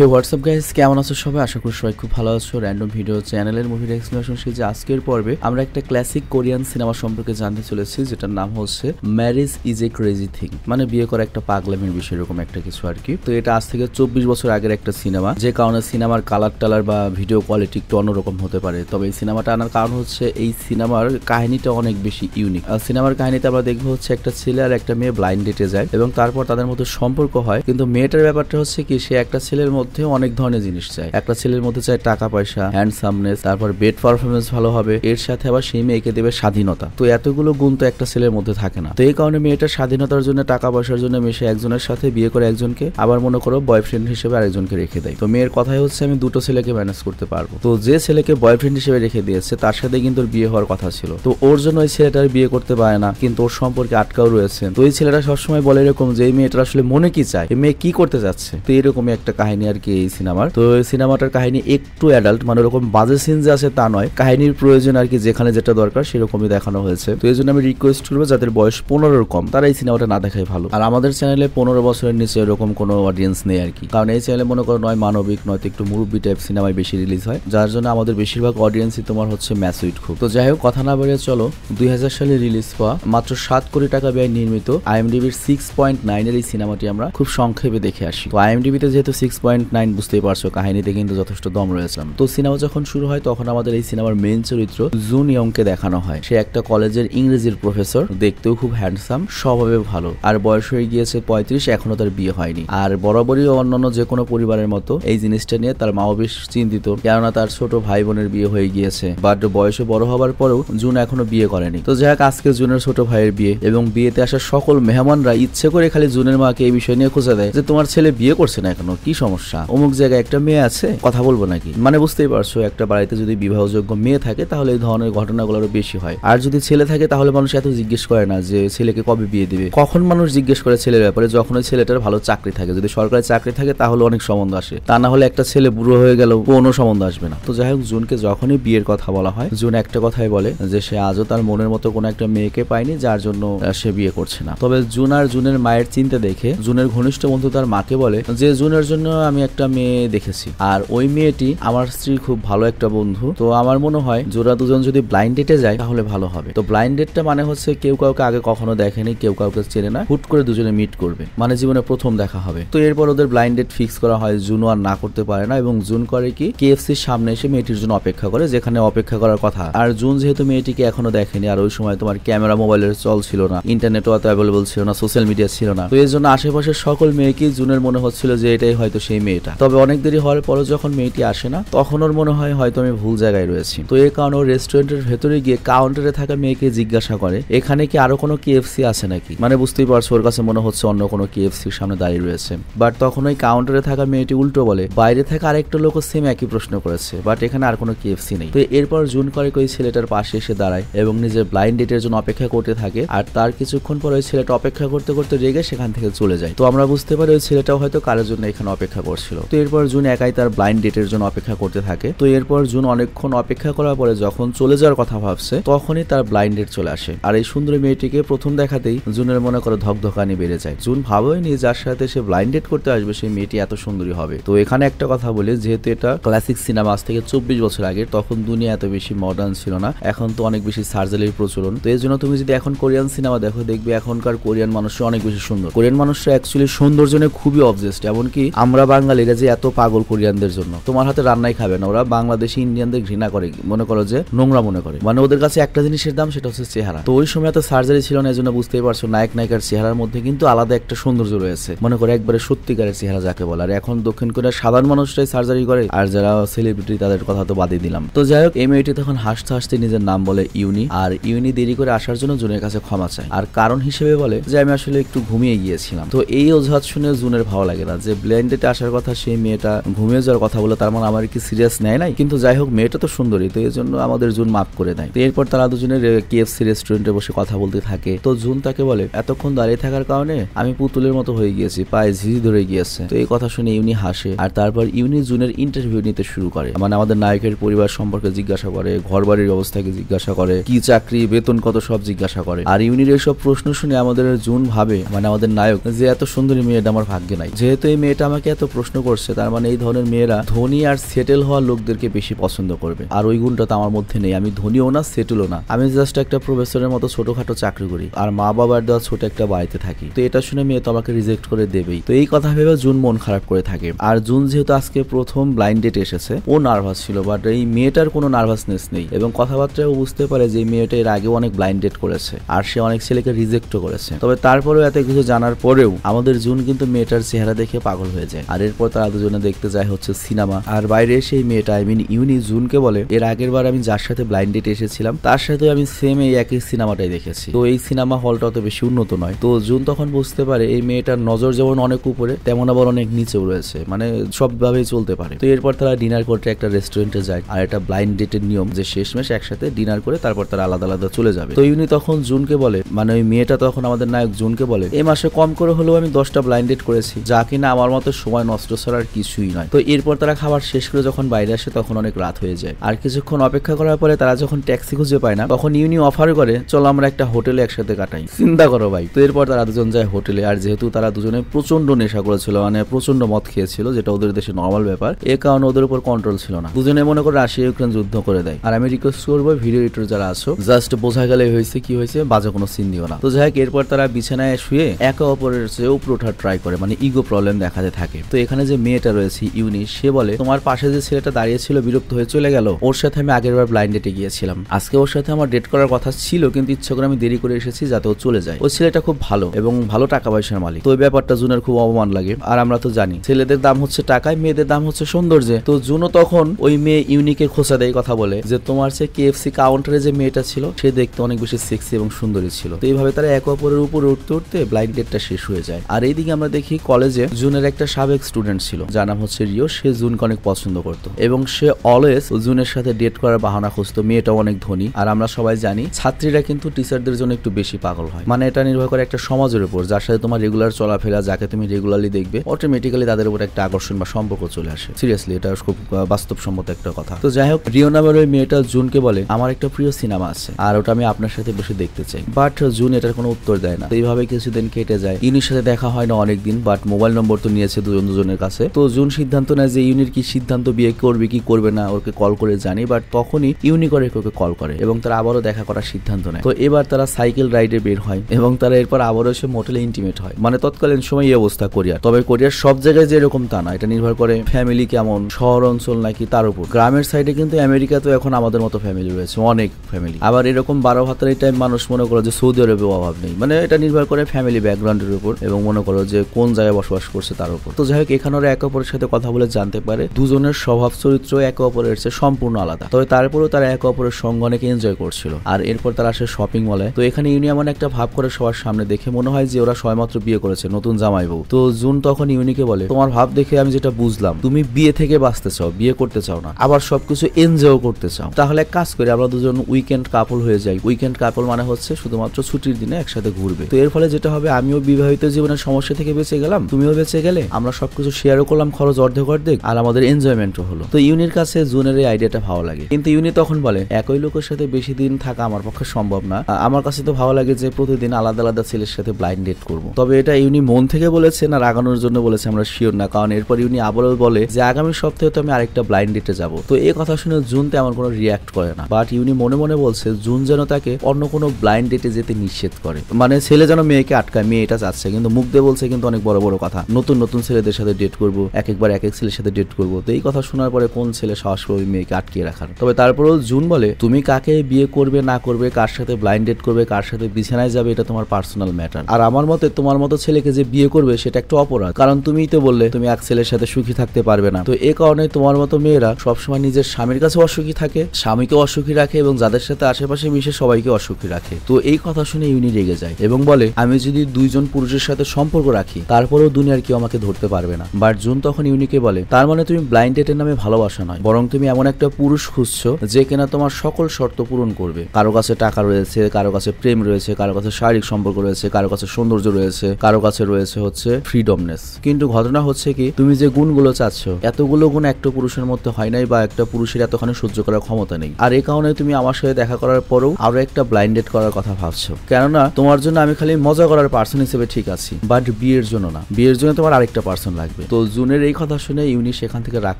হে WhatsApp guys কেমন আছো সবাই আশা করি সবাই খুব ভালো আছো র্যান্ডম ভিডিও চ্যানেলের মুভি এক্সপ্লেনেশন সিরিজে আজকের পর্বে আমরা একটা ক্লাসিক কোরিয়ান সিনেমা সম্পর্কে জানতে চলেছি যেটার নাম হচ্ছে marriage is a crazy thing মানে বিয়ে করা একটা পাগলামির বিষয় এরকম একটা কিছু আর কি তো এটা আজ থেকে চব্বিশ বছর আগের একটা সিনেমা যে কারণে সিনেমার কালার টালার বা ভিডিও কোয়ালিটি একটু অন্যরকম হতে পারে তবে এই সিনেমাটা আনার কারণ হচ্ছে এই সিনেমার কাহিনীটা অনেক বেশি ইউনিক সিনেমার কাহিনীতে আমরা দেখবো হচ্ছে একটা ছেলে আর একটা মেয়ে ব্লাইন্ড ডেটে যায় এবং তারপর তাদের মধ্যে সম্পর্ক হয় কিন্তু মেয়েটার ব্যাপারটা হচ্ছে কি সে একটা ছেলের মধ্যে মধ্যে অনেক ধরনের জিনিস চাই একটা ছেলের মধ্যে চাই টাকা পয়সা হ্যান্ডসামনেস তারপর বেড পারফরমেন্স ভালো হবে এর সাথে আবার সেই মেয়েকে দেবে স্বাধীনতা তো এতগুলো গুণ তো একটা ছেলের মধ্যে থাকে না তো এই কারণে মেয়েটা স্বাধীনতার জন্য টাকা পয়সার জন্য মেশে একজনের সাথে বিয়ে করে একজনকে আবার মনে করো বয়ফ্রেন্ড হিসেবে আরেকজনকে রেখে দেয় তো মেয়ের কথাই হচ্ছে আমি দুটো ছেলেকে ম্যানেজ করতে পারবো তো যে ছেলেকে বয়ফ্রেন্ড হিসেবে রেখে দিয়েছে তার সাথে কিন্তু বিয়ে হওয়ার কথা ছিল তো ওর জন্য ওই ছেলেটার বিয়ে করতে পারে না কিন্তু ওর সম্পর্কে আটকাও রয়েছে তো এই ছেলেটা সবসময় বলে এরকম যে এই মেয়েটা আসলে মনে কি চায় এই মেয়ে কি করতে যাচ্ছে তো এরকমই একটা কাহিনী আর আর কি এই সিনেমার তো সিনেমাটার কাহিনী একটু অ্যাডাল্ট মানে ওরকম বাজে সিন যে আছে তা নয় কাহিনীর প্রয়োজন আর কি যেখানে যেটা দরকার সেরকমই দেখানো হয়েছে তো এই জন্য আমি রিকোয়েস্ট করবো যাদের বয়স পনেরোর কম তারা এই সিনেমাটা না দেখাই ভালো আর আমাদের চ্যানেলে পনেরো বছরের নিচে এরকম কোনো অডিয়েন্স নেই আর কি কারণ এই চ্যানেলে মনে করো নয় মানবিক নয়তো একটু মুরব্বী টাইপ সিনেমায় বেশি রিলিজ হয় যার জন্য আমাদের বেশিরভাগ অডিয়েন্সই তোমার হচ্ছে ম্যাসুইট খুব তো যাই হোক কথা না বেরিয়ে চলো দুই সালে রিলিজ হওয়া মাত্র সাত কোটি টাকা ব্যয় নির্মিত আইএমডিবির সিক্স পয়েন্ট নাইনের এই সিনেমাটি আমরা খুব সংক্ষেপে দেখে আসি তো আইএমডিবিতে যেহেতু সিক্স পয়েন্ট পয়েন্ট নাইন বুঝতেই পারছো কাহিনীতে কিন্তু যথেষ্ট দম রয়েছে তো সিনেমা যখন শুরু হয় তখন আমাদের এই সিনেমার মেন চরিত্র জুন ইয়ংকে দেখানো হয় সে একটা কলেজের ইংরেজির প্রফেসর দেখতেও খুব হ্যান্ডসাম স্বভাবে ভালো আর বয়স হয়ে গিয়েছে পঁয়ত্রিশ এখনো তার বিয়ে হয়নি আর বরাবরই অন্যান্য যে কোনো পরিবারের মতো এই জিনিসটা নিয়ে তার মাও বেশ চিন্তিত কেননা তার ছোট ভাই বোনের বিয়ে হয়ে গিয়েছে বাট বয়সে বড় হবার পরেও জুন এখনো বিয়ে করেনি তো যাই হোক আজকে জুনের ছোট ভাইয়ের বিয়ে এবং বিয়েতে আসা সকল মেহমানরা ইচ্ছে করে খালি জুনের মাকে এই বিষয় নিয়ে খুঁজে দেয় যে তোমার ছেলে বিয়ে করছে না এখনো কি সমস্যা সমস্যা অমুক জায়গায় একটা মেয়ে আছে কথা বলবো নাকি মানে বুঝতেই পারছো একটা বাড়িতে যদি বিবাহযোগ্য মেয়ে থাকে তাহলে এই ধরনের ঘটনাগুলো আরো বেশি হয় আর যদি ছেলে থাকে তাহলে মানুষ এত জিজ্ঞেস করে না যে ছেলেকে কবে বিয়ে দিবে কখন মানুষ জিজ্ঞেস করে ছেলের ব্যাপারে যখন ওই ছেলেটার ভালো চাকরি থাকে যদি সরকারি চাকরি থাকে তাহলে অনেক সম্বন্ধ আসে তা না হলে একটা ছেলে বুড়ো হয়ে গেল কোনো সম্বন্ধ আসবে না তো যাই হোক জুনকে যখনই বিয়ের কথা বলা হয় জুন একটা কথাই বলে যে সে আজও তার মনের মতো কোনো একটা মেয়েকে পায়নি যার জন্য সে বিয়ে করছে না তবে জুন আর জুনের মায়ের চিন্তা দেখে জুনের ঘনিষ্ঠ বন্ধু তার মাকে বলে যে জুনের জন্য আমি আমি একটা মেয়ে দেখেছি আর ওই মেয়েটি আমার স্ত্রীর খুব ভালো একটা বন্ধু তো আমার মনে হয় জোড়া দুজন যদি ব্লাইন্ড ডেটে যায় তাহলে ভালো হবে তো ব্লাইন্ড ডেটটা মানে হচ্ছে কেউ কাউকে আগে কখনো দেখেনি কেউ কাউকে চেনে না হুট করে দুজনে মিট করবে মানে জীবনে প্রথম দেখা হবে তো এরপর ওদের ব্লাইন্ড ডেট ফিক্স করা হয় জুন আর না করতে পারে না এবং জুন করে কি কেএফসির সামনে এসে মেয়েটির জন্য অপেক্ষা করে যেখানে অপেক্ষা করার কথা আর জুন যেহেতু মেয়েটিকে এখনো দেখেনি আর ওই সময় তোমার ক্যামেরা মোবাইলের চল ছিল না ইন্টারনেটও এত অ্যাভেলেবল ছিল না সোশ্যাল মিডিয়া ছিল না তো এর জন্য আশেপাশের সকল মেয়েকে জুনের মনে হচ্ছিল যে এটাই হয়তো সেই মেয়েটা তবে অনেক দেরি হওয়ার পরও যখন মেয়েটি আসে না তখন ওর মনে হয় হয়তো আমি ভুল জায়গায় রয়েছি তো এ কারণে রেস্টুরেন্টের ভেতরে গিয়ে কাউন্টারে থাকা মেয়েকে জিজ্ঞাসা করে এখানে কি আরো কোনো কেএফসি আছে নাকি মানে বুঝতেই পারছো ওর কাছে মনে হচ্ছে অন্য কোনো কেএফসির সামনে দাঁড়িয়ে রয়েছে বাট তখন ওই কাউন্টারে থাকা মেয়েটি উল্টো বলে বাইরে থাকা আরেকটা লোক সেম একই প্রশ্ন করেছে বাট এখানে আর কোনো কেএফসি নেই তো এরপর জুন করে ওই ছেলেটার পাশে এসে দাঁড়ায় এবং নিজের ব্লাইন্ড ডেটের জন্য অপেক্ষা করতে থাকে আর তার কিছুক্ষণ পর ওই ছেলেটা অপেক্ষা করতে করতে রেগে সেখান থেকে চলে যায় তো আমরা বুঝতে পারি ওই ছেলেটাও হয়তো কারোর জন্য এখানে অপেক্ষা করছে করছিল তো এরপর জুন একাই তার ব্লাইন্ড ডেটের জন্য অপেক্ষা করতে থাকে তো এরপর জুন অনেকক্ষণ অপেক্ষা করার পরে যখন চলে যাওয়ার কথা ভাবছে তখনই তার ব্লাইন্ড ডেট চলে আসে আর এই সুন্দরী মেয়েটিকে প্রথম দেখাতেই জুনের মনে করে ধকধকানি বেড়ে যায় জুন ভাবেনি যার সাথে সে ব্লাইন্ড ডেট করতে আসবে সেই মেয়েটি এত সুন্দরী হবে তো এখানে একটা কথা বলি যেহেতু এটা ক্লাসিক সিনেমা আজ থেকে চব্বিশ বছর আগে তখন দুনিয়া এত বেশি মডার্ন ছিল না এখন তো অনেক বেশি সার্জারির প্রচলন তো এই জন্য তুমি যদি এখন কোরিয়ান সিনেমা দেখো দেখবে এখনকার কোরিয়ান মানুষ অনেক বেশি সুন্দর কোরিয়ান মানুষরা অ্যাকচুয়ালি সৌন্দর্য খুবই অবজেস্ট এমনকি আমরা বাংলা বাঙালিরা যে এত পাগল কোরিয়ানদের জন্য তোমার হাতে রান্নাই খাবে না ওরা বাংলাদেশি ইন্ডিয়ানদের ঘৃণা করে মনে করো যে নোংরা মনে করে মানে ওদের কাছে একটা জিনিসের দাম সেটা হচ্ছে চেহারা তো ওই সময় এত সার্জারি ছিল না এই জন্য বুঝতেই পারছো নায়ক নায়িকার চেহারার মধ্যে কিন্তু আলাদা একটা সৌন্দর্য রয়েছে মনে করো একবারে সত্যিকারের চেহারা যাকে বলে আর এখন দক্ষিণ কোরিয়ার সাধারণ মানুষরাই সার্জারি করে আর যারা সেলিব্রিটি তাদের কথা তো বাদই দিলাম তো যাই হোক এই মেয়েটি তখন হাসতে হাসতে নিজের নাম বলে ইউনি আর ইউনি দেরি করে আসার জন্য জুনের কাছে ক্ষমা চায় আর কারণ হিসেবে বলে যে আমি আসলে একটু ঘুমিয়ে গিয়েছিলাম তো এই অজুহাত শুনে জুনের ভালো লাগে না যে ব্ল্যান্ডেটে আসার কথা সেই মেয়েটা ঘুমিয়ে যাওয়ার কথা বলে তার মানে আমার কি সিরিয়াস নেয় নাই কিন্তু যাই হোক মেয়েটা তো সুন্দরী তো এই জন্য আমাদের জুন মাফ করে দেয় তো এরপর তারা দুজনের কেএফসি রেস্টুরেন্টে বসে কথা বলতে থাকে তো জুন তাকে বলে এতক্ষণ দাঁড়িয়ে থাকার কারণে আমি পুতুলের মতো হয়ে গিয়েছি পায়ে ঝিঝি ধরে গিয়েছে তো এই কথা শুনে ইউনি হাসে আর তারপর ইউনি জুনের ইন্টারভিউ নিতে শুরু করে মানে আমাদের নায়কের পরিবার সম্পর্কে জিজ্ঞাসা করে ঘর বাড়ির অবস্থাকে জিজ্ঞাসা করে কি চাকরি বেতন কত সব জিজ্ঞাসা করে আর ইউনির এসব প্রশ্ন শুনে আমাদের জুন ভাবে মানে আমাদের নায়ক যে এত সুন্দরী মেয়েটা আমার ভাগ্যে নাই যেহেতু এই মেয়েটা আমাকে এত প্রশ্ন প্রশ্ন করছে তার মানে এই ধরনের মেয়েরা ধনী আর সেটেল হওয়া লোকদেরকে বেশি পছন্দ করবে আর ওই গুণটা তো আমার মধ্যে নেই আমি ধনীও না সেটেলও না আমি জাস্ট একটা প্রফেসরের মতো ছোটখাটো চাকরি করি আর মা বাবার দেওয়া ছোট একটা বাড়িতে থাকি তো এটা শুনে মেয়ে তো আমাকে রিজেক্ট করে দেবেই তো এই কথা ভেবে জুন মন খারাপ করে থাকে আর জুন যেহেতু আজকে প্রথম ব্লাইন্ড ডেট এসেছে ও নার্ভাস ছিল বাট এই মেয়েটার কোনো নার্ভাসনেস নেই এবং কথাবার্তায় ও বুঝতে পারে যে মেয়েটা এর আগেও অনেক ব্লাইন্ড ডেট করেছে আর সে অনেক ছেলেকে রিজেক্টও করেছে তবে তারপরেও এত কিছু জানার পরেও আমাদের জুন কিন্তু মেয়েটার চেহারা দেখে পাগল হয়ে যায় আর এরপর তারা দুজনে দেখতে যায় হচ্ছে সিনেমা আর বাইরে সেই মেয়েটা আই মিন ইউনি জুনকে বলে এর আগের বার আমি যার সাথে ব্লাইন্ড ডেট এসেছিলাম তার সাথে আমি সেম এই একই সিনেমাটাই দেখেছি তো এই সিনেমা হলটা অত বেশি উন্নত নয় তো জুন তখন বুঝতে পারে এই মেয়েটার নজর যেমন অনেক উপরে তেমন আবার অনেক নিচেও রয়েছে মানে সবভাবেই চলতে পারে তো এরপর তারা ডিনার করতে একটা রেস্টুরেন্টে যায় আর এটা ব্লাইন্ড ডেটের নিয়ম যে শেষমেশ একসাথে ডিনার করে তারপর তারা আলাদা আলাদা চলে যাবে তো ইউনি তখন জুনকে বলে মানে ওই মেয়েটা তখন আমাদের নায়ক জুনকে বলে এই মাসে কম করে হলেও আমি দশটা ব্লাইন্ড ডেট করেছি যা কিনা আমার মতো সময় অস্ত্র ছাড়া কিছুই নয় তো এরপর তারা খাবার শেষ করে যখন বাইরে আসে তখন অনেক রাত হয়ে যায় আর কিছুক্ষণ অপেক্ষা করার পরে তারা যখন ট্যাক্সি খুঁজে পায় না তখন ইউনি অফার করে চলো আমরা একটা হোটেলে একসাথে কাটাই চিন্তা করো ভাই তো এরপর তারা দুজন যায় হোটেলে আর যেহেতু তারা দুজনে প্রচন্ড নেশা করেছিল মানে প্রচন্ড মদ খেয়েছিল যেটা ওদের দেশে নর্মাল ব্যাপার এ কারণে ওদের উপর কন্ট্রোল ছিল না দুজনে মনে করে রাশিয়া ইউক্রেন যুদ্ধ করে দেয় আর আমি রিকোয়েস্ট করবো ভিডিও এডিটর যারা আছো জাস্ট বোঝা গেলে হয়েছে কি হয়েছে বাজে কোনো সিন দিও না তো যাই হোক এরপর তারা বিছানায় শুয়ে একে অপরের চেয়ে উপরে ওঠার ট্রাই করে মানে ইগো প্রবলেম দেখাতে থাকে তো এখানে যে মেয়েটা রয়েছে ইউনি সে বলে তোমার পাশে যে ছেলেটা দাঁড়িয়েছিল বিরক্ত হয়ে চলে গেল ওর সাথে আমি আগের বার ব্লাইন্ড ডেটে গিয়েছিলাম আজকে ওর সাথে আমার ডেট করার কথা ছিল কিন্তু ইচ্ছা করে আমি দেরি করে এসেছি যাতে ও চলে যায় ওই ছেলেটা খুব ভালো এবং ভালো টাকা পয়সার মালিক তো ওই ব্যাপারটা জুনের খুব অপমান লাগে আর আমরা তো জানি ছেলেদের দাম হচ্ছে টাকায় মেয়েদের দাম হচ্ছে সৌন্দর্যে তো জুনও তখন ওই মেয়ে ইউনিকে খোঁচা দেয় কথা বলে যে তোমার সে কেএফসি কাউন্টারে যে মেয়েটা ছিল সে দেখতে অনেক বেশি সেক্সি এবং সুন্দরী ছিল তো এইভাবে তারা একে অপরের উপরে উঠতে উঠতে ব্লাইন্ড ডেটটা শেষ হয়ে যায় আর এইদিকে আমরা দেখি কলেজে জুনের একটা সাবেক স্টুডেন্ট ছিল যার নাম হচ্ছে রিও সে জুনকে অনেক পছন্দ করত এবং সে অলওয়েজ জুনের সাথে ডেট করার বাহানা খুঁজতো মেয়েটাও অনেক ধনী আর আমরা সবাই জানি ছাত্রীরা কিন্তু টিচারদের জন্য একটু বেশি পাগল হয় মানে এটা নির্ভর করে একটা সমাজের উপর যার সাথে তোমার রেগুলার চলাফেরা যাকে তুমি রেগুলারলি দেখবে অটোমেটিক্যালি তাদের উপর একটা আকর্ষণ বা সম্পর্ক চলে আসে সিরিয়াসলি এটা খুব বাস্তবসম্মত একটা কথা তো যাই হোক রিও নামের ওই মেয়েটা জুনকে বলে আমার একটা প্রিয় সিনেমা আছে আর ওটা আমি আপনার সাথে বসে দেখতে চাই বাট জুন এটার কোনো উত্তর দেয় না এইভাবে কিছুদিন কেটে যায় ইনির সাথে দেখা হয় না অনেকদিন বাট মোবাইল নম্বর তো নিয়েছে দুজন দুজন জনের কাছে তো জুন সিদ্ধান্ত নেয় যে ইউনির কি সিদ্ধান্ত বিয়ে করবে কি করবে না ওকে কল করে জানি বাট তখনই ইউনিকরেক ওকে কল করে এবং তারা আবারও দেখা করার সিদ্ধান্ত নেয় তো এবার তারা সাইকেল রাইডে বের হয় এবং তারা এরপর আবারও সে মোটেলে ইন্টিমেট হয় মানে তৎকালীন সময় এই অবস্থা কোরিয়ার তবে কোরিয়ার সব জায়গায় যে এরকম তা না এটা নির্ভর করে ফ্যামিলি কেমন শহর অঞ্চল নাকি তার উপর গ্রামের সাইডে কিন্তু আমেরিকা তো এখন আমাদের মতো ফ্যামিলি রয়েছে অনেক ফ্যামিলি আবার এরকম বারো হাতের টাইম মানুষ মনে করো যে সৌদি আরবে অভাব নেই মানে এটা নির্ভর করে ফ্যামিলি ব্যাকগ্রাউন্ডের উপর এবং মনে করো যে কোন জায়গায় বসবাস করছে তার উপর তো যাই হোক যেখানে ওরা একে অপরের সাথে কথা বলে জানতে পারে দুজনের স্বভাব চরিত্র একে অপরের চেয়ে সম্পূর্ণ আলাদা তবে তারপরেও তারা একে অপরের সঙ্গে অনেক এনজয় করছিল আর এরপর তারা আসে শপিং মলে তো এখানে ইউনিয়ন মানে একটা ভাব করে সবার সামনে দেখে মনে হয় যে ওরা সবাইমাত্র বিয়ে করেছে নতুন জামাই বউ তো জুন তখন ইউনিকে বলে তোমার ভাব দেখে আমি যেটা বুঝলাম তুমি বিয়ে থেকে বাঁচতে চাও বিয়ে করতে চাও না আবার সবকিছু এনজয় করতে চাও তাহলে কাজ করে আমরা দুজন উইকেন্ড কাপল হয়ে যাই উইকেন্ড কাপল মানে হচ্ছে শুধুমাত্র ছুটির দিনে একসাথে ঘুরবে তো এর ফলে যেটা হবে আমিও বিবাহিত জীবনের সমস্যা থেকে বেঁচে গেলাম তুমিও বেঁচে গেলে আমরা সবকিছু কিছু শেয়ারও করলাম খরচ অর্ধেক অর্ধেক আর আমাদের এনজয়মেন্টও হলো তো ইউনির কাছে জুনের এই আইডিয়াটা ভালো লাগে কিন্তু ইউনি তখন বলে একই লোকের সাথে বেশি দিন থাকা আমার পক্ষে সম্ভব না আমার কাছে তো ভালো লাগে যে প্রতিদিন আলাদা আলাদা ছেলের সাথে ব্লাইন্ড ডেট করবো তবে এটা ইউনি মন থেকে বলেছে না রাগানোর জন্য বলেছে আমরা শিওর না কারণ এরপর ইউনি আবারও বলে যে আগামী সপ্তাহে তো আমি আরেকটা ব্লাইন্ড ডেটে যাব তো এই কথা শুনে জুন তেমন কোনো রিয়াক্ট করে না বাট ইউনি মনে মনে বলছে জুন যেন তাকে অন্য কোনো ব্লাইন্ড ডেটে যেতে নিষেধ করে মানে ছেলে যেন মেয়েকে আটকায় মেয়ে এটা চাচ্ছে কিন্তু মুখ দিয়ে বলছে কিন্তু অনেক বড় বড় কথা নতুন নতুন ছেলেদের সাথে ডেট করবো এক একবার এক এক ছেলের সাথে ডেট করব তো এই কথা শোনার পরে কোন ছেলে সাহস করবে মেয়েকে আটকিয়ে রাখার তবে তারপরেও জুন বলে তুমি কাকে বিয়ে করবে না করবে কার সাথে ব্লাইন্ড ডেট করবে কার সাথে বিছানায় যাবে এটা তোমার পার্সোনাল ম্যাটার আর আমার মতে তোমার মতো ছেলেকে যে বিয়ে করবে সেটা একটা অপরাধ কারণ তুমিই তো বললে তুমি এক ছেলের সাথে সুখী থাকতে পারবে না তো এ কারণে তোমার মতো মেয়েরা সবসময় নিজের স্বামীর কাছে অসুখী থাকে স্বামীকে অসুখী রাখে এবং যাদের সাথে আশেপাশে মিশে সবাইকে অসুখী রাখে তো এই কথা শুনে ইউনি রেগে যায় এবং বলে আমি যদি দুইজন পুরুষের সাথে সম্পর্ক রাখি তারপরেও দুনিয়ার কেউ আমাকে ধরতে পারবে না বাট জুন তখন ইউনিকে বলে তার মানে তুমি ব্লাইন্ড ডেটের নামে ভালোবাসা নয় বরং তুমি এমন একটা পুরুষ খুঁজছো যে কিনা তোমার সকল শর্ত পূরণ করবে কারো কাছে টাকা রয়েছে কারো কাছে প্রেম রয়েছে কারো কাছে শারীরিক সম্পর্ক রয়েছে কারো কাছে সৌন্দর্য রয়েছে কারো কাছে রয়েছে হচ্ছে ফ্রিডমনেস কিন্তু ঘটনা হচ্ছে কি তুমি যে গুণগুলো চাচ্ছ এতগুলো গুণ একটা পুরুষের মধ্যে হয় নাই বা একটা পুরুষের এতখানি সহ্য করার ক্ষমতা নেই আর এই কারণে তুমি আমার সাথে দেখা করার পরেও আরো একটা ব্লাইন্ডেড করার কথা ভাবছো কেননা তোমার জন্য আমি খালি মজা করার পার্সন হিসেবে ঠিক আছি বাট বিয়ের জন্য না বিয়ের জন্য তোমার আরেকটা পার্সন লাগে থাকবে তো জুনের এই কথা শুনে ইউনি সেখান থেকে রাগ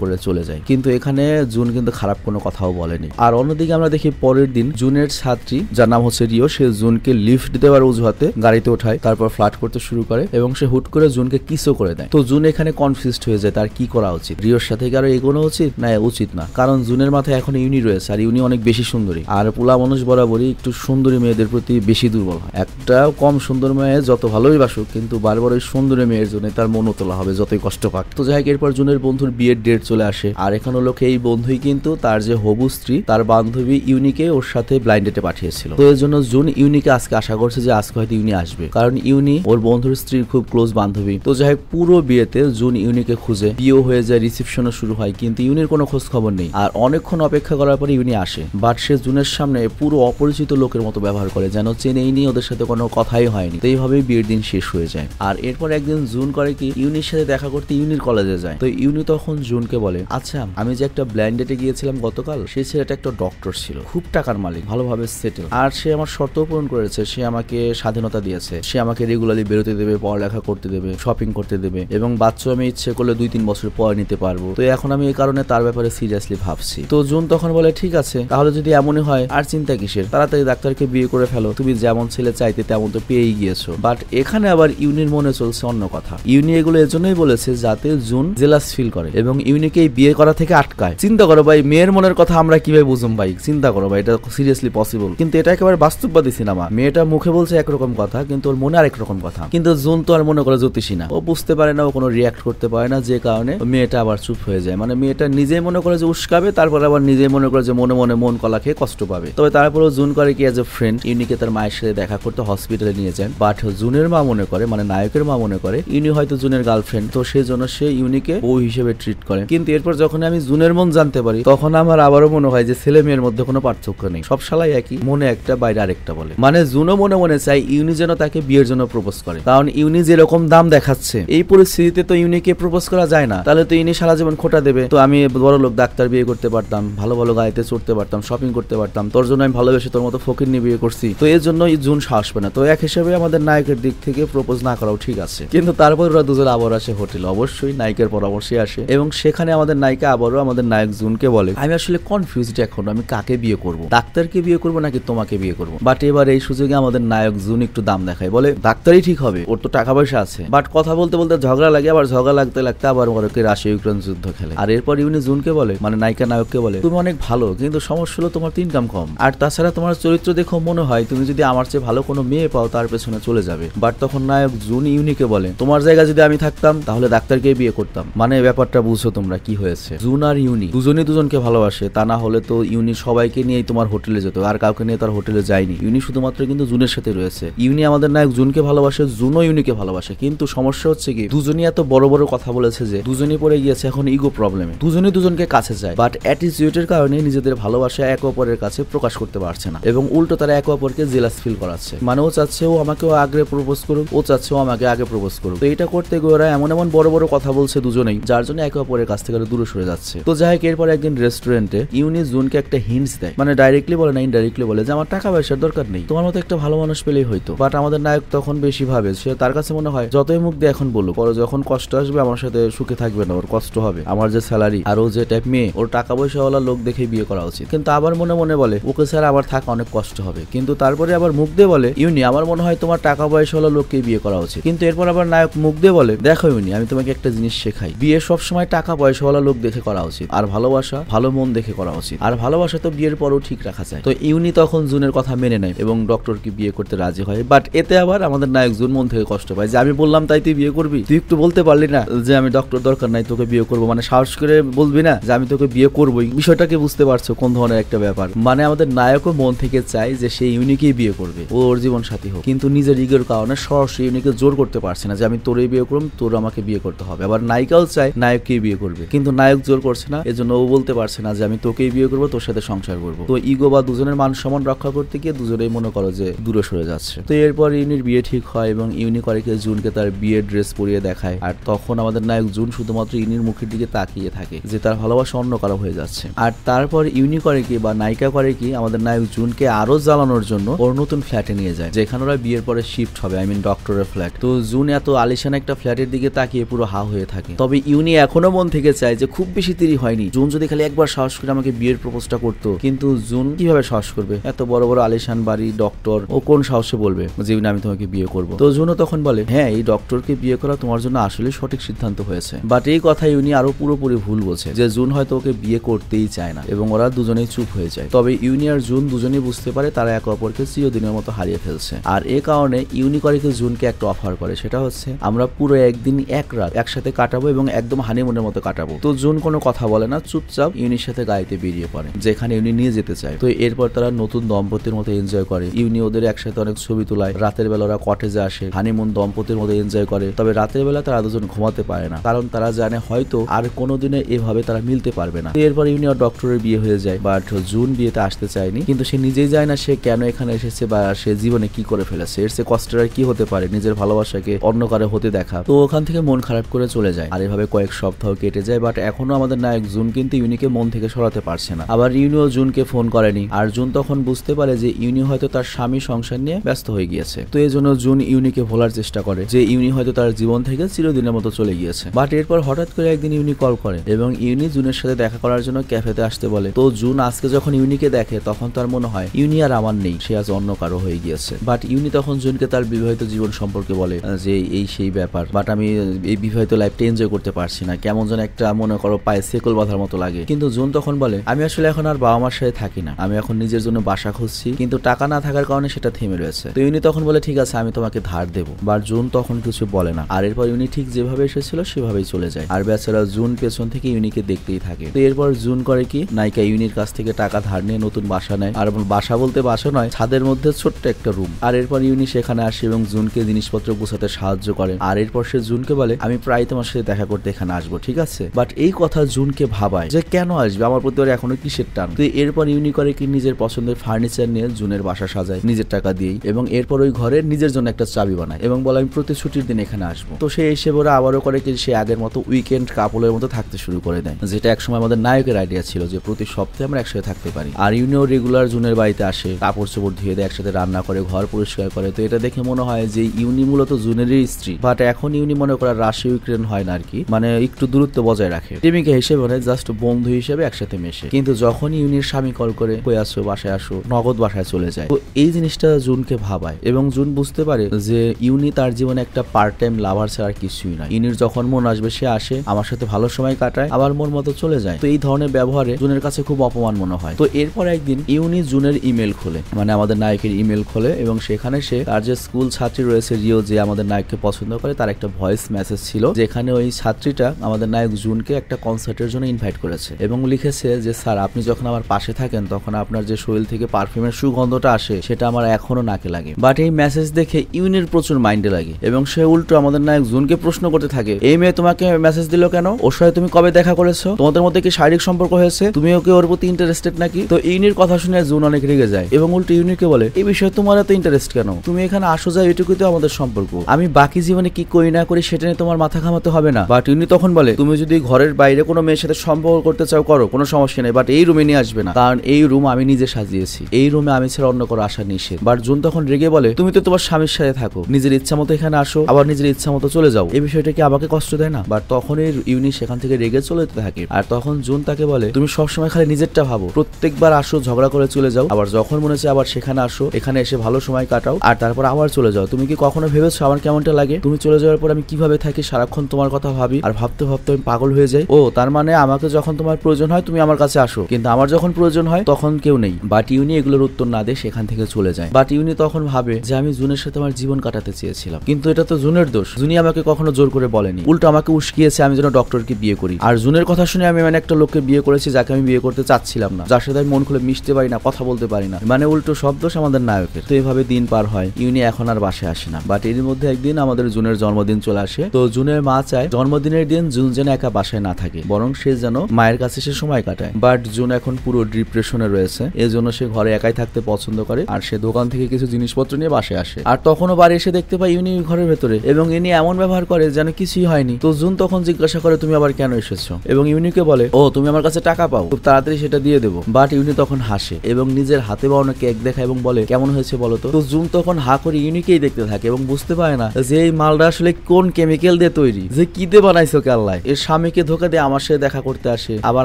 করে চলে যায় কিন্তু এখানে জুন কিন্তু খারাপ কোনো কথাও বলেনি আর অন্যদিকে আমরা দেখি পরের দিন জুনের ছাত্রী যার নাম হচ্ছে রিও সে জুনকে লিফট দেওয়ার অজুহাতে গাড়িতে ওঠায় তারপর ফ্লাট করতে শুরু করে এবং সে হুট করে জুনকে কিসও করে দেয় তো জুন এখানে কনফিউজড হয়ে যায় তার কি করা উচিত রিওর সাথে কি আরো এগোনো উচিত না উচিত না কারণ জুনের মাথায় এখন ইউনি রয়েছে আর ইউনি অনেক বেশি সুন্দরী আর পোলা মানুষ বরাবরই একটু সুন্দরী মেয়েদের প্রতি বেশি দুর্বল হয় একটা কম সুন্দর মেয়ে যত ভালোই বাসুক কিন্তু বারবার ওই সুন্দরী মেয়ের জন্য তার মন তোলা হবে যত যতই কষ্ট পাক তো যাই হোক এরপর জুনের বন্ধুর বিয়ের ডেট চলে আসে আর এখানে লোকে এই বন্ধুই কিন্তু তার যে হবু স্ত্রী তার বান্ধবী ইউনিকে ওর সাথে ব্লাইন্ড ডেটে পাঠিয়েছিল তো এর জন্য জুন ইউনিকে আজকে আশা করছে যে আজকে হয়তো ইউনি আসবে কারণ ইউনি ওর বন্ধুর স্ত্রীর খুব ক্লোজ বান্ধবী তো যাই হোক পুরো বিয়েতে জুন ইউনিকে খুঁজে বিয়ে হয়ে যায় রিসেপশনও শুরু হয় কিন্তু ইউনির কোনো খোঁজ খবর নেই আর অনেকক্ষণ অপেক্ষা করার পরে ইউনি আসে বাট সে জুনের সামনে পুরো অপরিচিত লোকের মতো ব্যবহার করে যেন চেনেই নি ওদের সাথে কোনো কথাই হয়নি তো এইভাবেই বিয়ের দিন শেষ হয়ে যায় আর এরপর একদিন জুন করে কি ইউনির সাথে দেখা দেখা করতে ইউনির কলেজে যায় তো ইউনি তখন জুনকে বলে আচ্ছা আমি যে একটা ব্ল্যান্ডেটে গিয়েছিলাম গতকাল সে ছেলেটা একটা ডক্টর ছিল খুব টাকার মালিক ভালোভাবে সেটেল আর সে আমার শর্ত পূরণ করেছে সে আমাকে স্বাধীনতা দিয়েছে সে আমাকে রেগুলারলি বেরোতে দেবে পড়ালেখা করতে দেবে শপিং করতে দেবে এবং বাচ্চা আমি ইচ্ছে করলে দুই তিন বছর পরে নিতে পারবো তো এখন আমি এই কারণে তার ব্যাপারে সিরিয়াসলি ভাবছি তো জুন তখন বলে ঠিক আছে তাহলে যদি এমনই হয় আর চিন্তা কিসের তাড়াতাড়ি ডাক্তারকে বিয়ে করে ফেলো তুমি যেমন ছেলে চাইতে তেমন তো পেয়েই গিয়েছো বাট এখানে আবার ইউনির মনে চলছে অন্য কথা ইউনি এগুলো এজন্যই বলে বলেছে যাতে জুন জেলাস ফিল করে এবং ইউনিকে এই বিয়ে করা থেকে আটকায় চিন্তা করো ভাই মেয়ের মনের কথা আমরা কিভাবে বুঝুম ভাই চিন্তা করো ভাই এটা সিরিয়াসলি পসিবল কিন্তু এটা একেবারে বাস্তববাদী সিনেমা মেয়েটা মুখে বলছে একরকম কথা কিন্তু ওর মনে আরেক রকম কথা কিন্তু জুন তো আর মনে করে জ্যোতিষী না ও বুঝতে পারে না ও কোনো রিয়াক্ট করতে পারে না যে কারণে মেয়েটা আবার চুপ হয়ে যায় মানে মেয়েটা নিজে মনে করে যে উস্কাবে তারপরে আবার নিজে মনে করে যে মনে মনে মন কলা খেয়ে কষ্ট পাবে তবে তারপরেও জুন করে কি এজ এ ফ্রেন্ড ইউনিকে তার মায়ের সাথে দেখা করতে হসপিটালে নিয়ে যান বাট জুনের মা মনে করে মানে নায়কের মা মনে করে ইউনি হয়তো জুনের গার্লফ্রেন্ড তো সেই জন্য সে ইউনিকে বউ হিসেবে ট্রিট করে কিন্তু এরপর যখন আমি জুনের মন জানতে পারি তখন আমার আবারও মনে হয় যে ছেলে মেয়ের মধ্যে কোনো পার্থক্য নেই সব সালাই একই মনে একটা বাইরে আরেকটা বলে মানে জুনও মনে মনে চাই ইউনি যেন তাকে বিয়ের জন্য প্রপোজ করে কারণ ইউনি যেরকম দাম দেখাচ্ছে এই পরিস্থিতিতে তো ইউনিকে প্রপোজ করা যায় না তাহলে তো ইউনি সারা জীবন খোটা দেবে তো আমি বড় লোক ডাক্তার বিয়ে করতে পারতাম ভালো ভালো গাড়িতে চড়তে পারতাম শপিং করতে পারতাম তোর জন্য আমি ভালোবেসে তোর মতো ফকির নিয়ে বিয়ে করছি তো এর জন্য জুন সাহস না তো এক হিসেবে আমাদের নায়কের দিক থেকে প্রপোজ না করাও ঠিক আছে কিন্তু তারপর ওরা দুজন আবার আসে হোটেল হোটেল অবশ্যই নায়িকার পরামর্শে আসে এবং সেখানে আমাদের নায়িকা আবারও আমাদের নায়ক জুনকে বলে আমি আসলে কনফিউজড এখন আমি কাকে বিয়ে করব ডাক্তারকে বিয়ে করব নাকি তোমাকে বিয়ে করব বাট এবার এই সুযোগে আমাদের নায়ক জুন একটু দাম দেখায় বলে ডাক্তারই ঠিক হবে ওর তো টাকা পয়সা আছে বাট কথা বলতে বলতে ঝগড়া লাগে আবার ঝগড়া লাগতে লাগতে আবার মরকে রাশিয়া ইউক্রেন যুদ্ধ খেলে আর এরপর ইউনি জুনকে বলে মানে নায়িকা নায়ককে বলে তুমি অনেক ভালো কিন্তু সমস্যা হলো তোমার তিন কাম কম আর তাছাড়া তোমার চরিত্র দেখো মনে হয় তুমি যদি আমার চেয়ে ভালো কোনো মেয়ে পাও তার পেছনে চলে যাবে বাট তখন নায়ক জুন ইউনিকে বলে তোমার জায়গা যদি আমি থাকতাম তাহলে তাহলে ডাক্তারকে বিয়ে করতাম মানে ব্যাপারটা বুঝছো তোমরা কি হয়েছে জুন আর ইউনি দুজনে দুজনকে ভালোবাসে তা না হলে তো ইউনি সবাইকে নিয়েই তোমার হোটেলে যেত আর কাউকে নিয়ে তার হোটেলে যায়নি ইউনি শুধুমাত্র কিন্তু জুনের সাথে রয়েছে ইউনি আমাদের নায়ক জুনকে ভালোবাসে জুনও ইউনিকে ভালোবাসে কিন্তু সমস্যা হচ্ছে কি দুজনই এত বড় বড় কথা বলেছে যে দুজনই পড়ে গিয়েছে এখন ইগো প্রবলেমে দুজনে দুজনকে কাছে যায় বাট অ্যাটিচিউডের কারণে নিজেদের ভালোবাসা একে অপরের কাছে প্রকাশ করতে পারছে না এবং উল্টো তারা একে অপরকে জেলাস ফিল করাচ্ছে মানে ও চাচ্ছে ও আমাকে আগে প্রপোজ করুক ও চাচ্ছে ও আমাকে আগে প্রপোজ করুক তো এটা করতে গিয়ে ওরা এমন এমন বড় বড় কথা বলছে দুজনেই যার জন্য একে অপরের কাছ থেকে দূরে সরে যাচ্ছে তো যাই হোক এরপর একদিন রেস্টুরেন্টে ইউনিস জুনকে একটা হিন্টস দেয় মানে ডাইরেক্টলি বলে না ইনডাইরেক্টলি বলে যে আমার টাকা পয়সার দরকার নেই তোমার মতো একটা ভালো মানুষ পেলেই হয়তো বাট আমাদের নায়ক তখন বেশি ভাবে সে তার কাছে মনে হয় যতই মুখ দিয়ে এখন বলো পরে যখন কষ্ট আসবে আমার সাথে সুখে থাকবে না ওর কষ্ট হবে আমার যে স্যালারি আর ও যে টাইপ মেয়ে ওর টাকা পয়সাওয়ালা লোক দেখে বিয়ে করা উচিত কিন্তু আবার মনে মনে বলে ওকে স্যার আবার থাকা অনেক কষ্ট হবে কিন্তু তারপরে আবার মুখ দিয়ে বলে ইউনি আমার মনে হয় তোমার টাকা পয়সাওয়ালা লোককে বিয়ে করা উচিত কিন্তু এরপর আবার নায়ক মুখ দিয়ে বলে দেখো ইউনি আমি তোমাকে একটা জিনিস শেখাই বিয়ে সবসময় টাকা পয়সাওয়ালা লোক দেখে করা উচিত আর ভালোবাসা ভালো মন দেখে করা উচিত আর ভালোবাসা তো বিয়ের পরও ঠিক রাখা যায় তো ইউনি তখন জুনের কথা মেনে নেয় এবং ডক্টরকে বিয়ে করতে রাজি হয় বাট এতে আবার আমাদের নায়ক জুন মন থেকে কষ্ট পায় যে আমি বললাম তাই তুই বিয়ে করবি তুই একটু বলতে পারলি না যে আমি ডক্টর দরকার নাই তোকে বিয়ে করবো মানে সাহস করে বলবি না যে আমি তোকে বিয়ে করবোই বিষয়টাকে বুঝতে পারছো কোন ধরনের একটা ব্যাপার মানে আমাদের নায়কও মন থেকে চায় যে সে ইউনিকেই বিয়ে করবে ওর জীবন সাথী হোক কিন্তু নিজের ইগের কারণে সরাসরি ইউনিকে জোর করতে পারছে না যে আমি তোরে বিয়ে করুম তোর আমাকে বিয়ে করতে হবে আবার নায়িকাও চায় নায়ককেই বিয়ে করবে কিন্তু নায়ক জোর করছে না এজন্য ও বলতে পারছে না যে আমি তোকেই বিয়ে করবো তোর সাথে সংসার করবো তো ইগো বা দুজনের মান সমান রক্ষা করতে গিয়ে দুজনেই মনে করো যে দূরে সরে যাচ্ছে তো এরপর ইউনির বিয়ে ঠিক হয় এবং ইউনি করেকে জুনকে তার বিয়ে ড্রেস পরিয়ে দেখায় আর তখন আমাদের নায়ক জুন শুধুমাত্র ইউনির মুখের দিকে তাকিয়ে থাকে যে তার ভালোবাসা অন্য কারো হয়ে যাচ্ছে আর তারপর ইউনি করে কি বা নায়িকা করে কি আমাদের নায়ক জুনকে আরো জ্বালানোর জন্য ওর নতুন ফ্ল্যাটে নিয়ে যায় যেখানে ওরা বিয়ের পরে শিফট হবে আই মিন ডক্টরের ফ্ল্যাট তো জুন এত আলিশান একটা ফ্ল্যাটের দিকে তাকিয়ে তাকিয়ে পুরো হা হয়ে থাকে তবে ইউনি এখনো মন থেকে চায় যে খুব বেশি দেরি হয়নি জুন যদি খালি একবার সাহস করে আমাকে বিয়ের প্রপোজটা করতো কিন্তু জুন কিভাবে সাহস করবে এত বড় বড় আলিশান বাড়ি ডক্টর ও কোন সাহসে বলবে যে আমি তোমাকে বিয়ে করব তো জুনও তখন বলে হ্যাঁ এই ডক্টরকে বিয়ে করা তোমার জন্য আসলে সঠিক সিদ্ধান্ত হয়েছে বাট এই কথা ইউনি আরো পুরোপুরি ভুল বলছে যে জুন হয়তো ওকে বিয়ে করতেই চায় না এবং ওরা দুজনেই চুপ হয়ে যায় তবে ইউনি আর জুন দুজনেই বুঝতে পারে তারা একে অপরকে চিরদিনের মতো হারিয়ে ফেলছে আর এ কারণে ইউনি করে জুনকে একটা অফার করে সেটা হচ্ছে আমরা পুরো একদিন এক রাত একসাথে কাটাবো এবং একদম হানিমুনের মতো কাটাবো তো জুন কোনো কথা বলে না চুপচাপ ইউনির সাথে গাড়িতে বেরিয়ে পড়ে যেখানে ইউনি নিয়ে যেতে চায় তো এরপর তারা নতুন দম্পতির মতো এনজয় করে ইউনি ওদের একসাথে অনেক ছবি তোলায় রাতের বেলা ওরা কটেজে আসে হানিমুন দম্পতির মতো এনজয় করে তবে রাতের বেলা তারা দুজন ঘুমাতে পারে না কারণ তারা জানে হয়তো আর কোনোদিনে এভাবে তারা মিলতে পারবে না এরপর ইউনি আর ডক্টরের বিয়ে হয়ে যায় বাট জুন বিয়েতে আসতে চায়নি কিন্তু সে নিজেই যায় না সে কেন এখানে এসেছে বা সে জীবনে কি করে ফেলেছে এর সে কষ্টের আর কি হতে পারে নিজের ভালোবাসাকে অন্য কারে হতে দেখা তো ওখান থেকে মন খারাপ করে চলে যায় আর এভাবে কয়েক সপ্তাহ কেটে যায় বাট এখনো আমাদের নায়ক জুন কিন্তু ইউনিকে মন থেকে সরাতে পারছে না আবার ইউনিও জুনকে ফোন করেনি আর জুন তখন বুঝতে পারে যে ইউনি হয়তো তার স্বামী সংসার নিয়ে ব্যস্ত হয়ে গিয়েছে তো এই জন্য জুন ইউনিকে ভোলার চেষ্টা করে যে ইউনি হয়তো তার জীবন থেকে চিরদিনের মতো চলে গিয়েছে বাট এরপর হঠাৎ করে একদিন ইউনি কল করে এবং ইউনি জুনের সাথে দেখা করার জন্য ক্যাফেতে আসতে বলে তো জুন আজকে যখন ইউনিকে দেখে তখন তার মনে হয় ইউনি আর আমার নেই সে আজ অন্য কারো হয়ে গিয়েছে বাট ইউনি তখন জুনকে তার বিবাহিত জীবন সম্পর্কে বলে যে এই সেই ব্যাপার বাট আমি এই বিবাহিত লাইফটা এনজয় করতে পারছি না কেমন যেন একটা মনে করো পায়ে সেকল বাঁধার মতো লাগে কিন্তু জুন তখন বলে আমি আসলে এখন আর বাবা মার সাথে থাকি না আমি এখন নিজের জন্য বাসা খুঁজছি কিন্তু টাকা না থাকার কারণে সেটা থেমে রয়েছে তো ইউনি তখন বলে ঠিক আছে আমি তোমাকে ধার দেব বা জুন তখন কিছু বলে না আর এরপর ইউনি ঠিক যেভাবে এসেছিল সেভাবেই চলে যায় আর বেচারা জুন পেছন থেকে ইউনিকে দেখতেই থাকে তো এরপর জুন করে কি নায়িকা ইউনির কাছ থেকে টাকা ধার নিয়ে নতুন বাসা নেয় আর বাসা বলতে বাসা নয় ছাদের মধ্যে ছোট্ট একটা রুম আর এরপর ইউনি সেখানে আসে এবং জুনকে জিনিসপত্র গুছাতে সাহায্য করে আর এরপর সে জুনকে বলে হলে আমি প্রায় তোমার সাথে দেখা করতে এখানে আসবো ঠিক আছে বাট এই কথা জুনকে ভাবায় যে কেন আসবে আমার প্রতি এখনো কিসের টান তো এরপর ইউনিকরে কি নিজের পছন্দের ফার্নিচার নিয়ে জুনের বাসা সাজায় নিজের টাকা দিয়েই এবং এরপর ওই ঘরের নিজের জন্য একটা চাবি বানায় এবং বলে আমি প্রতি ছুটির দিন এখানে আসবো তো সে এসে ওরা আবারও করে কি সে আগের মতো উইকেন্ড কাপড়ের মতো থাকতে শুরু করে দেয় যেটা একসময় আমাদের নায়কের আইডিয়া ছিল যে প্রতি সপ্তাহে আমরা একসাথে থাকতে পারি আর ইউনিও রেগুলার জুনের বাড়িতে আসে কাপড় চোপড় ধুয়ে দেয় একসাথে রান্না করে ঘর পরিষ্কার করে তো এটা দেখে মনে হয় যে ইউনি মূলত জুনেরই স্ত্রী বাট এখন ইউনি মনে করার রাশিয়া ইউক্রেন হয় না আর কি মানে একটু দূরত্ব বজায় রাখে প্রেমিকা হিসেবে মানে জাস্ট বন্ধু হিসেবে একসাথে মেশে কিন্তু যখনই ইউনির স্বামী কল করে কই আসো বাসায় আসো নগদ বাসায় চলে যায় তো এই জিনিসটা জুনকে ভাবায় এবং জুন বুঝতে পারে যে ইউনি তার জীবনে একটা পার্ট টাইম লাভার ছাড়া আর কিছুই নয় ইউনির যখন মন আসবে সে আসে আমার সাথে ভালো সময় কাটায় আবার মন মতো চলে যায় তো এই ধরনের ব্যবহারে জুনের কাছে খুব অপমান মনে হয় তো এরপর একদিন ইউনি জুনের ইমেল খোলে মানে আমাদের নায়কের ইমেল খোলে এবং সেখানে সে তার যে স্কুল ছাত্রী রয়েছে রিও যে আমাদের নায়ককে পছন্দ করে তার একটা ভয়েস মেসেজ ছিল যেখানে ওই ছাত্রীটা আমাদের নায়ক জুনকে একটা কনসার্টের জন্য ইনভাইট করেছে এবং লিখেছে যে স্যার আপনি যখন আমার পাশে থাকেন তখন আপনার যে শরীর থেকে পারফিউমের সুগন্ধটা আসে সেটা আমার এখনো নাকে লাগে বাট এই মেসেজ দেখে ইউনির প্রচুর মাইন্ডে লাগে এবং সে উল্টো আমাদের নায়ক জুনকে প্রশ্ন করতে থাকে এই মেয়ে তোমাকে মেসেজ দিল কেন ওর সাথে তুমি কবে দেখা করেছো তোমাদের মধ্যে কি শারীরিক সম্পর্ক হয়েছে তুমি ওকে ওর প্রতি ইন্টারেস্টেড নাকি তো ইউনির কথা শুনে জুন অনেক রেগে যায় এবং উল্টো ইউনিকে বলে এই বিষয়ে তোমার এত ইন্টারেস্ট কেন তুমি এখানে আসো যাও এটুকুই তো আমাদের সম্পর্ক আমি বাকি জীবনে কি করি না করি সেটা এখানে তোমার মাথা ঘামাতে হবে না বাট ইউনি তখন বলে তুমি যদি ঘরের বাইরে কোনো মেয়ের সাথে সম্পর্ক করতে চাও করো কোনো সমস্যা নেই বাট এই রুমে নিয়ে আসবে না কারণ এই রুম আমি নিজে সাজিয়েছি এই রুমে আমি ছাড়া অন্য কোনো আসা নিষেধ বাট জুন তখন রেগে বলে তুমি তো তোমার স্বামীর সাথে থাকো নিজের ইচ্ছা মতো এখানে আসো আবার নিজের ইচ্ছা মতো চলে যাও এই বিষয়টা কি আমাকে কষ্ট দেয় না বাট তখন এই ইউনি সেখান থেকে রেগে চলে যেতে থাকে আর তখন জুন তাকে বলে তুমি সবসময় খালি নিজেরটা ভাবো প্রত্যেকবার আসো ঝগড়া করে চলে যাও আবার যখন মনে হচ্ছে আবার সেখানে আসো এখানে এসে ভালো সময় কাটাও আর তারপর আবার চলে যাও তুমি কি কখনো ভেবেছো আমার কেমনটা লাগে তুমি চলে যাওয়ার পর আমি কিভাবে থাকি সারাক্ষণ তোমার কথা ভাবি আর ভাবতে ভাবতে আমি পাগল হয়ে যাই ও তার মানে আমাকে যখন তোমার প্রয়োজন হয় তুমি আমার কাছে আসো কিন্তু আমার যখন প্রয়োজন হয় তখন কেউ নেই বাট ইউনি এগুলোর উত্তর না দিয়ে সেখান থেকে চলে যায় বাট ইউনি তখন ভাবে যে আমি জুনের সাথে আমার জীবন কাটাতে চেয়েছিলাম কিন্তু এটা তো জুনের দোষ জুনি আমাকে কখনো জোর করে বলেনি উল্টো আমাকে উস্কিয়েছে আমি যেন ডক্টরকে বিয়ে করি আর জুনের কথা শুনে আমি মানে একটা লোককে বিয়ে করেছি যাকে আমি বিয়ে করতে চাচ্ছিলাম না যার সাথে আমি মন খুলে মিশতে পারি না কথা বলতে পারি না মানে উল্টো সব দোষ আমাদের নায়কের তো এভাবে দিন পার হয় ইউনি এখন আর বাসায় আসে না বাট এর মধ্যে একদিন আমাদের জুনের জন্মদিন চলে আসে তো জুনের মা চায় জন্মদিনের দিন জুন যেন একা বাসায় না থাকে বরং সে যেন মায়ের কাছে সে সময় কাটায় বাট জুন এখন পুরো ডিপ্রেশনে রয়েছে এজন্য সে ঘরে একাই থাকতে পছন্দ করে আর সে দোকান থেকে কিছু জিনিসপত্র নিয়ে বাসে আসে আর তখনও বাড়ি এসে দেখতে পায় ইউনি ঘরের ভেতরে এবং ইনি এমন ব্যবহার করে যেন কিছুই হয়নি তো জুন তখন জিজ্ঞাসা করে তুমি আবার কেন এসেছো এবং ইউনিকে বলে ও তুমি আমার কাছে টাকা পাও খুব তাড়াতাড়ি সেটা দিয়ে দেবো বাট ইউনি তখন হাসে এবং নিজের হাতে বানানো কেক দেখা এবং বলে কেমন হয়েছে বলো তো জুন তখন হা করে ইউনিকেই দেখতে থাকে এবং বুঝতে পারে না যে এই মালটা আসলে কোন কেমিক সাইকেল দিয়ে তৈরি যে কি দিয়ে বানাইছো কাল্লাই এর স্বামীকে ধোকা দিয়ে আমার সাথে দেখা করতে আসে আবার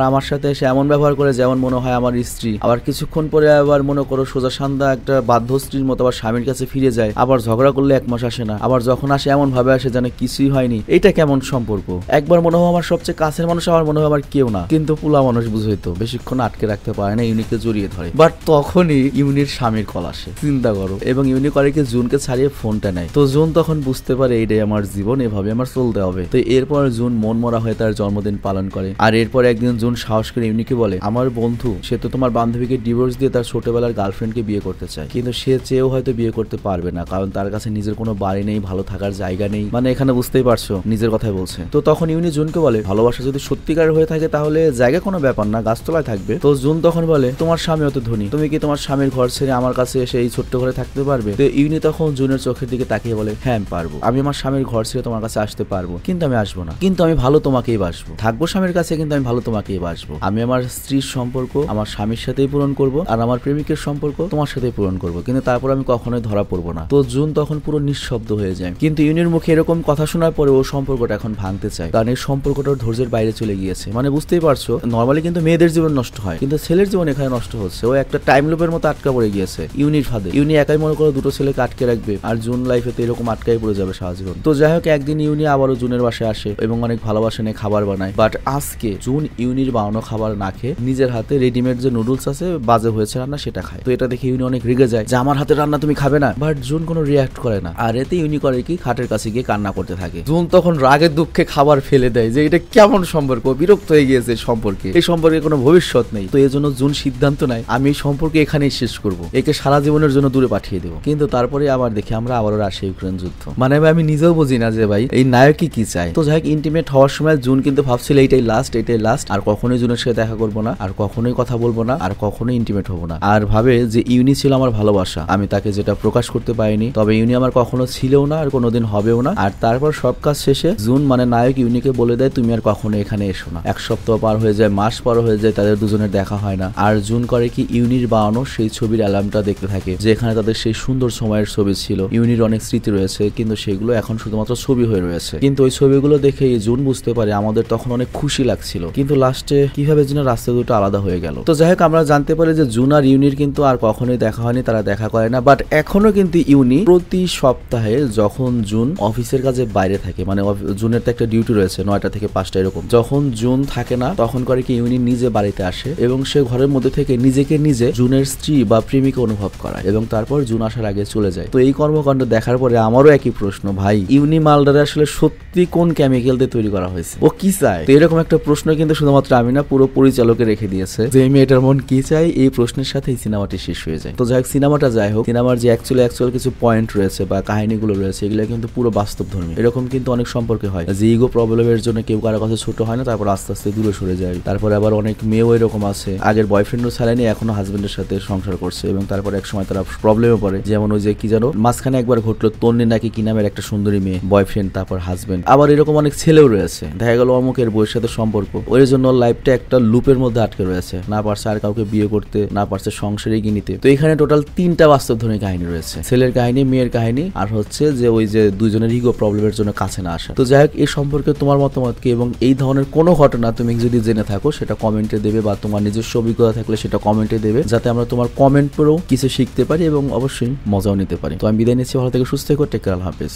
আমার সাথে এসে এমন ব্যবহার করে যেমন মনে হয় আমার স্ত্রী আবার কিছুক্ষণ পরে আবার মনে করো সোজা সান্দা একটা বাধ্য স্ত্রীর মতো আবার স্বামীর কাছে ফিরে যায় আবার ঝগড়া করলে এক মাস আসে না আবার যখন আসে এমন ভাবে আসে যেন কিছুই হয়নি এটা কেমন সম্পর্ক একবার মনে হয় আমার সবচেয়ে কাছের মানুষ আমার মনে হয় আমার কেউ না কিন্তু পুলা মানুষ তো বেশিক্ষণ আটকে রাখতে পারে না ইউনিকে জড়িয়ে ধরে বাট তখনই ইউনির স্বামীর কল আসে চিন্তা করো এবং ইউনি করে কি জুনকে ছাড়িয়ে ফোনটা নেয় তো জুন তখন বুঝতে পারে এইটাই আমার জীবন এভাবে হবে আমার চলতে হবে তো এরপর জুন মরা হয়ে তার জন্মদিন পালন করে আর এরপর একদিন জুন সাহস করে ইউনিকে বলে আমার বন্ধু সে তো তোমার বান্ধবীকে ডিভোর্স দিয়ে তার ছোটবেলার গার্লফ্রেন্ডকে বিয়ে করতে চায় কিন্তু সে চেয়েও হয়তো বিয়ে করতে পারবে না কারণ তার কাছে নিজের কোনো বাড়ি নেই ভালো থাকার জায়গা নেই মানে এখানে বুঝতেই পারছো নিজের কথাই বলছে তো তখন ইউনি জুনকে বলে ভালোবাসা যদি সত্যিকার হয়ে থাকে তাহলে জায়গা কোনো ব্যাপার না গাছতলায় থাকবে তো জুন তখন বলে তোমার স্বামী অত ধনী তুমি কি তোমার স্বামীর ঘর ছেড়ে আমার কাছে এসে এই ছোট্ট ঘরে থাকতে পারবে তো ইউনি তখন জুনের চোখের দিকে তাকিয়ে বলে হ্যাঁ পারবো আমি আমার স্বামীর ঘর ছেড়ে তোমার কাছে কাছে আসতে পারবো কিন্তু আমি আসবো না কিন্তু আমি ভালো তোমাকেই বাসবো থাকবো স্বামীর কাছে কিন্তু আমি ভালো তোমাকেই বাসবো আমি আমার স্ত্রীর সম্পর্ক আমার স্বামীর সাথেই পূরণ করব আর আমার প্রেমিকের সম্পর্ক তোমার সাথে পূরণ করব কিন্তু তারপর আমি কখনোই ধরা পড়বো না তো জুন তখন পুরো নিঃশব্দ হয়ে যায় কিন্তু ইউনির মুখে এরকম কথা শোনার পরে ও সম্পর্কটা এখন ভাঙতে চায় কারণ এই সম্পর্কটা ধৈর্যের বাইরে চলে গিয়েছে মানে বুঝতেই পারছো নর্মালি কিন্তু মেয়েদের জীবন নষ্ট হয় কিন্তু ছেলের জীবন এখানে নষ্ট হচ্ছে ও একটা টাইম লুপের মতো আটকা পড়ে গিয়েছে ইউনির ফাঁদে ইউনি একাই মনে করো দুটো ছেলেকে আটকে রাখবে আর জুন লাইফে তো এরকম আটকাই পড়ে যাবে সারা জীবন তো যাই হোক একদিন ইউনি আবারও জুনের বাসে আসে এবং অনেক ভালোবাসা নিয়ে খাবার বানায় বাট আজকে জুন ইউনির বানানো খাবার না খেয়ে নিজের হাতে রেডিমেড যে নুডলস আছে বাজে হয়েছে রান্না সেটা খায় তো এটা দেখে ইউনি অনেক রেগে যায় যে আমার হাতে রান্না তুমি খাবে না বাট জুন কোনো রিয়াক্ট করে না আর এতে ইউনি করে কি খাটের কাছে গিয়ে কান্না করতে থাকে জুন তখন রাগের দুঃখে খাবার ফেলে দেয় যে এটা কেমন সম্পর্ক বিরক্ত হয়ে গিয়েছে সম্পর্কে এই সম্পর্কে কোনো ভবিষ্যৎ নেই তো এই জন্য জুন সিদ্ধান্ত নাই আমি এই সম্পর্কে এখানেই শেষ করব একে সারা জীবনের জন্য দূরে পাঠিয়ে দেবো কিন্তু তারপরে আবার দেখি আমরা আবারও রাশিয়া ইউক্রেন যুদ্ধ মানে আমি নিজেও বুঝি না যে ভাই এই নায়কই কি চায় তো যাই ইন্টিমেট হওয়ার সময় জুন কিন্তু ভাবছিল এইটাই লাস্ট এটাই লাস্ট আর কখনোই জুনের সাথে দেখা করবো না আর কখনোই কথা বলবো না আর কখনোই ইন্টিমেট হবো না আর ভাবে যে ইউনি ছিল আমার ভালোবাসা আমি তাকে যেটা প্রকাশ করতে পারিনি তবে ইউনি আমার কখনো ছিলও না আর কোনোদিন হবেও না আর তারপর সব কাজ শেষে জুন মানে নায়ক ইউনিকে বলে দেয় তুমি আর কখনো এখানে এসো না এক সপ্তাহ পার হয়ে যায় মাস পার হয়ে যায় তাদের দুজনের দেখা হয় না আর জুন করে কি ইউনির বানানো সেই ছবির অ্যালার্মটা দেখতে থাকে যেখানে তাদের সেই সুন্দর সময়ের ছবি ছিল ইউনির অনেক স্মৃতি রয়েছে কিন্তু সেগুলো এখন শুধুমাত্র ছবি হয়ে ছবি রয়েছে কিন্তু ওই ছবিগুলো দেখে জুন বুঝতে পারে আমাদের তখন অনেক খুশি লাগছিল কিন্তু লাস্টে কিভাবে যেন রাস্তা দুটো আলাদা হয়ে গেল তো যাই হোক আমরা জানতে পারি যে জুন আর ইউনির কিন্তু আর কখনোই দেখা হয়নি তারা দেখা করে না বাট এখনো কিন্তু ইউনি প্রতি সপ্তাহে যখন জুন অফিসের কাজে বাইরে থাকে মানে জুনের তো একটা ডিউটি রয়েছে নয়টা থেকে পাঁচটা এরকম যখন জুন থাকে না তখন করে কি ইউনি নিজে বাড়িতে আসে এবং সে ঘরের মধ্যে থেকে নিজেকে নিজে জুনের স্ত্রী বা প্রেমিকে অনুভব করায় এবং তারপর জুন আসার আগে চলে যায় তো এই কর্মকাণ্ড দেখার পরে আমারও একই প্রশ্ন ভাই ইউনি মালদারের আসলে সত্যি কোন কেমিক্যাল দিয়ে তৈরি করা হয়েছে ও কি চায় তো এরকম একটা প্রশ্ন কিন্তু শুধুমাত্র আমি না পুরো পরিচালকে রেখে দিয়েছে যে এই মেয়েটার মন কি চাই এই প্রশ্নের সাথে এই সিনেমাটি শেষ হয়ে যায় তো যাই হোক সিনেমাটা যাই হোক সিনেমার যে অ্যাকচুয়াল অ্যাকচুয়াল কিছু পয়েন্ট রয়েছে বা কাহিনীগুলো রয়েছে এগুলো কিন্তু পুরো বাস্তব ধর্মী এরকম কিন্তু অনেক সম্পর্কে হয় যে ইগো প্রবলেমের জন্য কেউ কারো কাছে ছোট হয় না তারপর আস্তে আস্তে দূরে সরে যায় তারপরে আবার অনেক মেয়েও এরকম আছে আগের বয়ফ্রেন্ডও ছাড়েনি এখনো হাজবেন্ডের সাথে সংসার করছে এবং তারপর এক সময় তারা প্রবলেমে পড়ে যেমন ওই যে কি জানো মাঝখানে একবার ঘটলো তন্নি নাকি কি নামের একটা সুন্দরী মেয়ে বয়ফ্রেন্ড তারপর হাজবেন্ড আবার এরকম অনেক ছেলেও রয়েছে দেখা গেল অমুকের বইয়ের সাথে সম্পর্ক ওই জন্য লাইফটা একটা লুপের মধ্যে আটকে রয়েছে না পারছে আর কাউকে বিয়ে করতে না পারছে সংসারে গিনিতে তো এখানে টোটাল তিনটা বাস্তব ধরনের কাহিনী রয়েছে ছেলের কাহিনী মেয়ের কাহিনী আর হচ্ছে যে ওই যে দুজনের ইগো প্রবলেমের জন্য কাছে না আসা তো যাই হোক এই সম্পর্কে তোমার মতামত কি এবং এই ধরনের কোনো ঘটনা তুমি যদি জেনে থাকো সেটা কমেন্টে দেবে বা তোমার নিজস্ব অভিজ্ঞতা থাকলে সেটা কমেন্টে দেবে যাতে আমরা তোমার কমেন্ট পরেও কিছু শিখতে পারি এবং অবশ্যই মজাও নিতে পারি তো আমি বিদায় নিচ্ছি ভালো থেকে সুস্থ করে টেকাল হাফিজ